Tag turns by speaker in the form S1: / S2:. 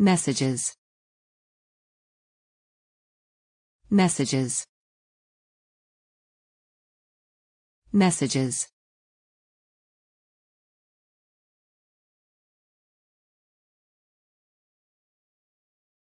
S1: Messages. Messages. Messages.